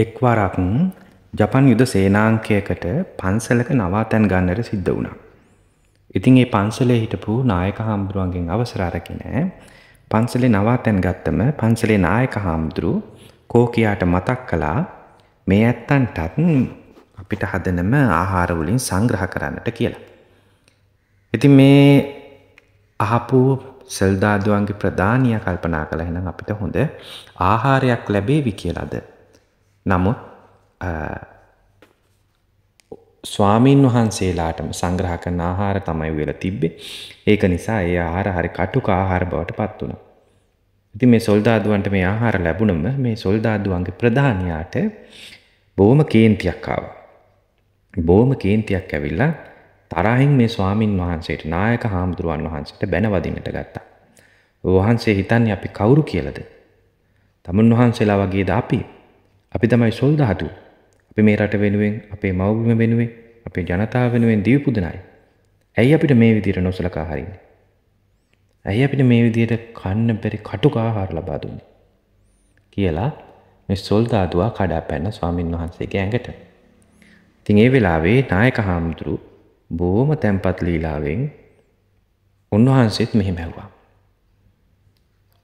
එක්වරක් ජපන් යුද සේනාංකයකට පන්සලක නවාතැන් ගන්නට සිද්ධ වුණා. ඉතින් ඒ පන්සලේ හිටපු නායක හාමුදුරුවන්ගෙන් අවසර අරගෙන පන්සලේ නවාතැන් ගත්තම පන්සලේ නායක හාමුදුරු කෝකියාට මතක් කළා මේ ඇත්තන්ටත් අපිට හදනම ආහාර වලින් සංග්‍රහ කරන්නට කියලා. ඉතින් මේ අහපු සල්දාදුවන්ගේ ප්‍රධානිය කල්පනා කළා එහෙනම් අපිට හොඳ ආහාරයක් ලැබේවි කියලාද නමුත් ස්වාමීන් වහන්සේලාටම සංග්‍රහ කරන ආහාර තමයි වෙලා තිබ්බේ. ඒක නිසා ඒ ආහාර හරි කටුක ආහාර බවට පත් වුණා. ඉතින් මේ සොල්දාදුවන්ට මේ ආහාර ලැබුණම මේ සොල්දාදුවන්ගේ ප්‍රධානියාට බොහොම කේන්තියක් ආවා. බොහොම කේන්තියක් ඇවිල්ලා තරහින් මේ ස්වාමින් වහන්සේට නායක හාමුදුරුවන් වහන්සේට බැනවදින්නට ගත්තා. වහන්සේ හිතන්නේ අපි කවුරු කියලාද? තමුන් වහන්සේලා වගේද අපි? අපි තමයි සොල් දහතු. අපි මේ රට වෙනුවෙන්, අපේ මව්බිම වෙනුවෙන්, අපේ ජනතාව වෙනුවෙන් දිවි පුදන අය. ඇයි අපිට මේ විදියට නොසලකා හරින්නේ? ඇයි අපිට මේ විදියට කන්න බැරි කටුක ආහාර ලබා දුන්නේ? කියලා මේ සොල් දාදුවා කඩා පැන ස්වාමින් වහන්සේගේ ඇඟට. ඉතින් ඒ වෙලාවේ නායක හාමුදුරු බොහොම තැම්පත් ලීලාවෙන් උන්වහන්සේත් මෙහෙම ඇහුවා.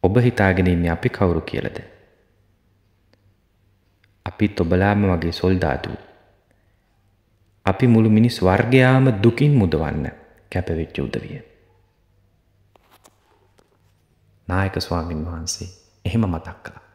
ඔබ හිතාගෙන ඉන්නේ අපි කවුරු කියලාද? අපිත් ඔබලාම වගේ සොල්දාතු. අපි මුළු මිනිස් වර්ගයාම දුකින් මුදවන්න කැපවෙච්ච උදවිය. නායක ස්වාමින් වහන්සේ එහෙම මතක් කළා.